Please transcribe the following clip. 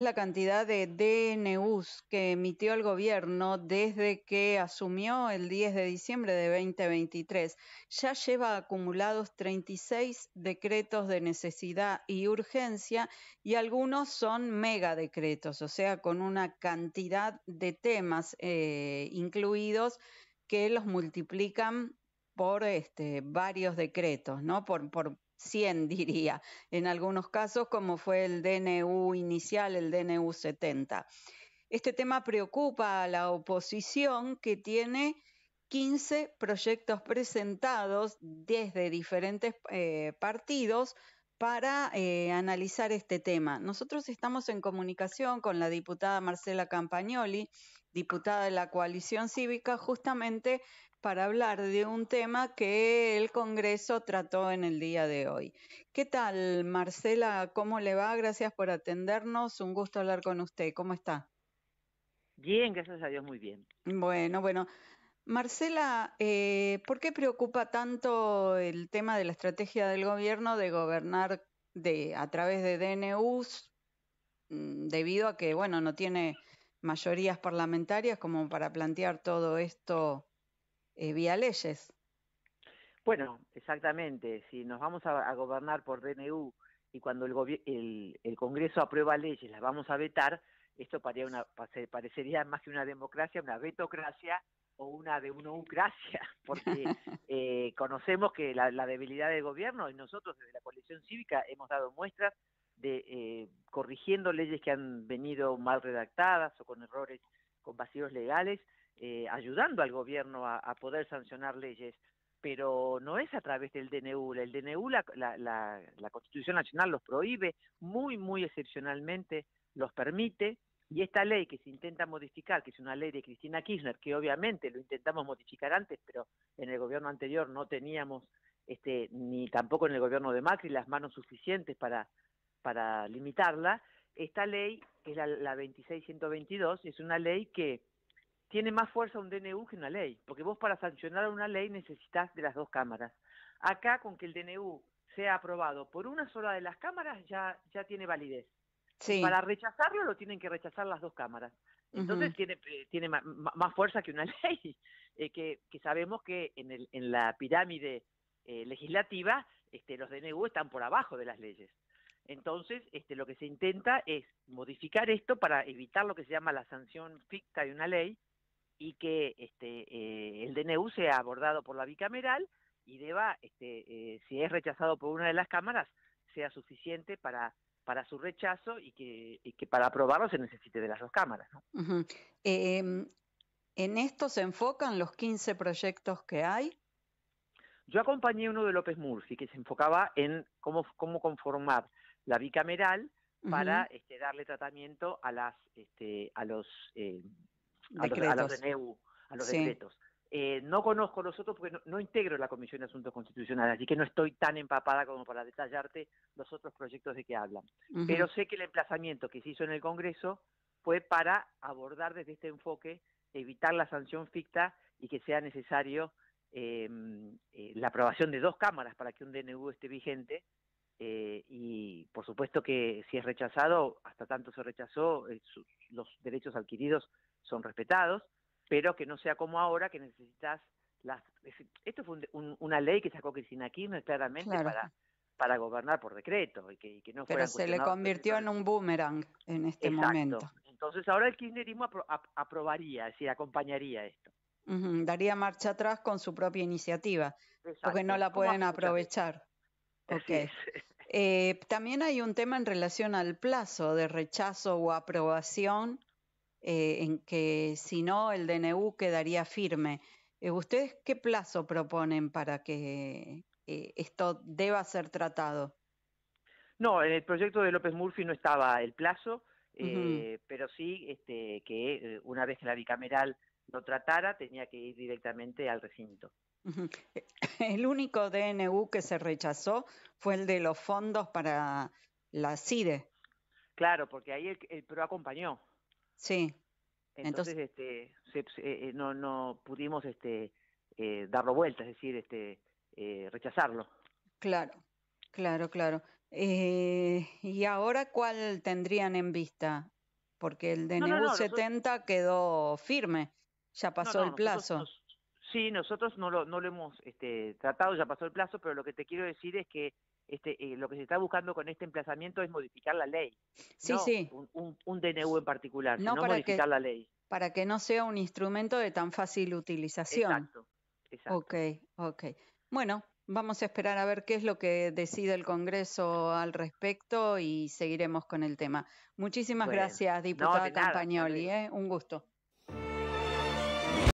la cantidad de DNUs que emitió el gobierno desde que asumió el 10 de diciembre de 2023. Ya lleva acumulados 36 decretos de necesidad y urgencia y algunos son mega decretos, o sea, con una cantidad de temas eh, incluidos que los multiplican por este, varios decretos, ¿no? por, 100, diría, en algunos casos, como fue el DNU inicial, el DNU 70. Este tema preocupa a la oposición que tiene 15 proyectos presentados desde diferentes eh, partidos para eh, analizar este tema. Nosotros estamos en comunicación con la diputada Marcela Campagnoli, diputada de la coalición cívica, justamente para hablar de un tema que el Congreso trató en el día de hoy. ¿Qué tal, Marcela? ¿Cómo le va? Gracias por atendernos. Un gusto hablar con usted. ¿Cómo está? Bien, gracias a Dios, muy bien. Bueno, bueno. Marcela, eh, ¿por qué preocupa tanto el tema de la estrategia del gobierno de gobernar de, a través de DNUs mm, debido a que, bueno, no tiene mayorías parlamentarias como para plantear todo esto eh, vía leyes? Bueno, exactamente. Si nos vamos a, gobernar por DNU y cuando el, Congreso aprueba leyes las vamos a vetar, esto parecería más que una democracia, una vetocracia o una de una ucracia, porque eh, conocemos que la, debilidad del gobierno y nosotros desde la coalición cívica hemos dado muestras de eh, corrigiendo leyes que han venido mal redactadas o con errores, con vacíos legales, eh, ayudando al gobierno a, poder sancionar leyes, pero no es a través del DNU. El DNU, la, la, la Constitución Nacional los prohíbe, muy, muy excepcionalmente los permite, y esta ley que se intenta modificar, que es una ley de Cristina Kirchner, que obviamente lo intentamos modificar antes, pero en el gobierno anterior no teníamos, este, ni tampoco en el gobierno de Macri, las manos suficientes para, para limitarla, esta ley, que es la, 26122, es una ley que tiene más fuerza un DNU que una ley, porque vos para sancionar una ley necesitas de las dos cámaras. Acá con que el DNU sea aprobado por una sola de las cámaras ya, ya tiene validez. Para rechazarlo lo tienen que rechazar las dos cámaras. Entonces tiene, eh, más, fuerza que una ley, eh, que, sabemos que en, el, en la pirámide eh, legislativa este, los DNU están por abajo de las leyes. Entonces, este, lo que se intenta es modificar esto para evitar lo que se llama la sanción ficta de una ley y que este, el DNU sea abordado por la bicameral y deba, este, si es rechazado por una de las cámaras, sea suficiente para para su rechazo y que, para aprobarlo se necesite de las dos cámaras. Em, ¿En esto se enfocan los 15 proyectos que hay? Yo acompañé uno de López Murphy que se enfocaba en cómo, cómo conformar la bicameral para este, darle tratamiento a las este, a los, eh, a, los, a los, e a los decretos. Eh, no conozco los otros porque no, integro la Comisión de Asuntos Constitucionales, así que no estoy tan empapada como para detallarte los otros proyectos de que hablan. Pero sé que el emplazamiento que se hizo en el Congreso fue para abordar desde este enfoque, evitar la sanción ficta y que sea necesario em, eh, la aprobación de dos cámaras para que un DNU esté vigente. Eh, y por supuesto que si es rechazado, hasta tanto se rechazó, los derechos adquiridos son respetados pero que no sea como ahora que necesitas las... Esto fue una ley que sacó Cristina Kirchner claramente para para gobernar por decreto y que, no Pero se le convirtió en un boomerang en este momento. Entonces ahora el kirchnerismo aprobaría, es acompañaría esto. Daría marcha atrás con su propia iniciativa, porque no la pueden aprovechar. Okay. Eh, también hay un tema en relación al plazo de rechazo o aprobación eh, en que si no el DNU quedaría firme. Eh, ¿Ustedes qué plazo proponen para que eh, esto deba ser tratado? No, en el proyecto de López Murphy no estaba el plazo, pero sí este, que una vez que la bicameral lo tratara tenía que ir directamente al recinto. El único DNU que se rechazó fue el de los fondos para la CIDE. Claro, porque ahí el PRO acompañó. Sí. Entonces, este, eh, eh, no, no pudimos este, eh, darlo vuelta, es decir, este, eh, rechazarlo. Claro, claro, claro. ¿Y ahora cuál tendrían en vista? Porque el de no, 70 quedó firme, ya pasó el plazo. sí, nosotros no lo, no lo hemos este, tratado, ya pasó el plazo, pero lo que te quiero decir es que este, eh, lo que se está buscando con este emplazamiento es modificar la ley. Sí, sí. Un, DNU en particular, no para que, la ley. Para que no sea un instrumento de tan fácil utilización. Exacto, exacto. Ok, ok. Bueno, vamos a esperar a ver qué es lo que decide el Congreso al respecto y seguiremos con el tema. Muchísimas gracias, diputada Campagnoli. ¿eh? un gusto.